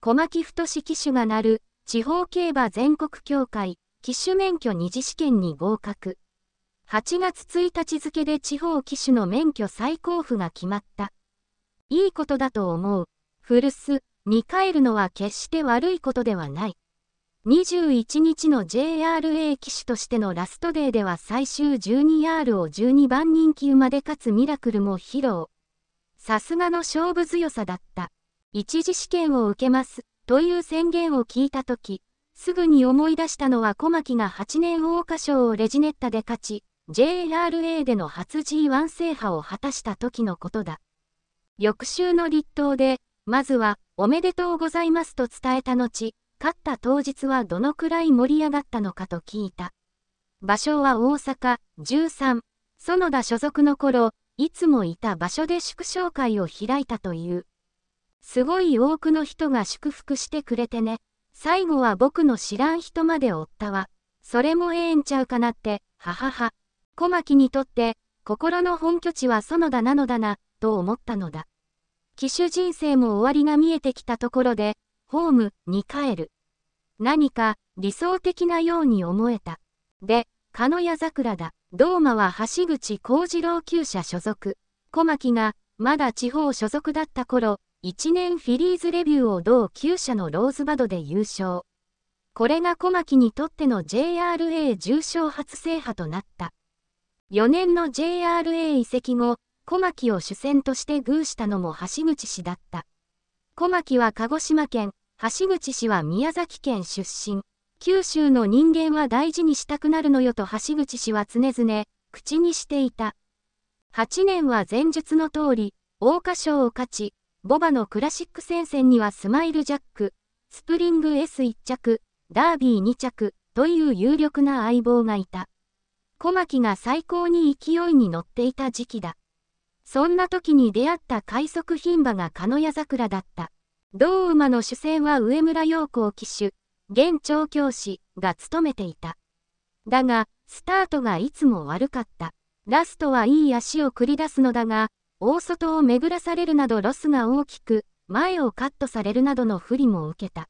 小牧太志騎手が鳴る地方競馬全国協会騎手免許二次試験に合格。8月1日付で地方騎手の免許再交付が決まった。いいことだと思う。古巣に帰るのは決して悪いことではない。21日の JRA 騎手としてのラストデーでは最終 12R を12番人気馬で勝つミラクルも披露。さすがの勝負強さだった。一次試験を受けます、という宣言を聞いたとき、すぐに思い出したのは小牧が8年桜花賞をレジネッタで勝ち、JRA での初 G1 制覇を果たした時のことだ。翌週の立冬で、まずは、おめでとうございますと伝えた後、勝った当日はどのくらい盛り上がったのかと聞いた。場所は大阪、13、園田所属の頃、いつもいた場所で祝勝会を開いたという。すごい多くの人が祝福してくれてね。最後は僕の知らん人までおったわ。それもええんちゃうかなって、ははは。小牧にとって、心の本拠地は園田なのだな、と思ったのだ。騎手人生も終わりが見えてきたところで、ホームに帰る。何か理想的なように思えた。で、鹿屋桜だ。道馬は橋口幸次郎厩舎所属。小牧が、まだ地方所属だった頃、1年フィリーズレビューを同9社のローズバドで優勝。これが小牧にとっての JRA 重賞初制覇となった。4年の JRA 移籍後、小牧を主戦として偶したのも橋口氏だった。小牧は鹿児島県、橋口氏は宮崎県出身。九州の人間は大事にしたくなるのよと橋口氏は常々、口にしていた。8年は前述の通り、桜花賞を勝ち、ボバのクラシック戦線にはスマイルジャック、スプリング S1 着、ダービー2着という有力な相棒がいた。小牧が最高に勢いに乗っていた時期だ。そんな時に出会った快速牝馬が鹿屋桜だった。同馬の主戦は上村陽子を騎手、現調教師が務めていた。だが、スタートがいつも悪かった。ラストはいい足を繰り出すのだが、大外を巡らされるなどロスが大きく、前をカットされるなどの不利も受けた。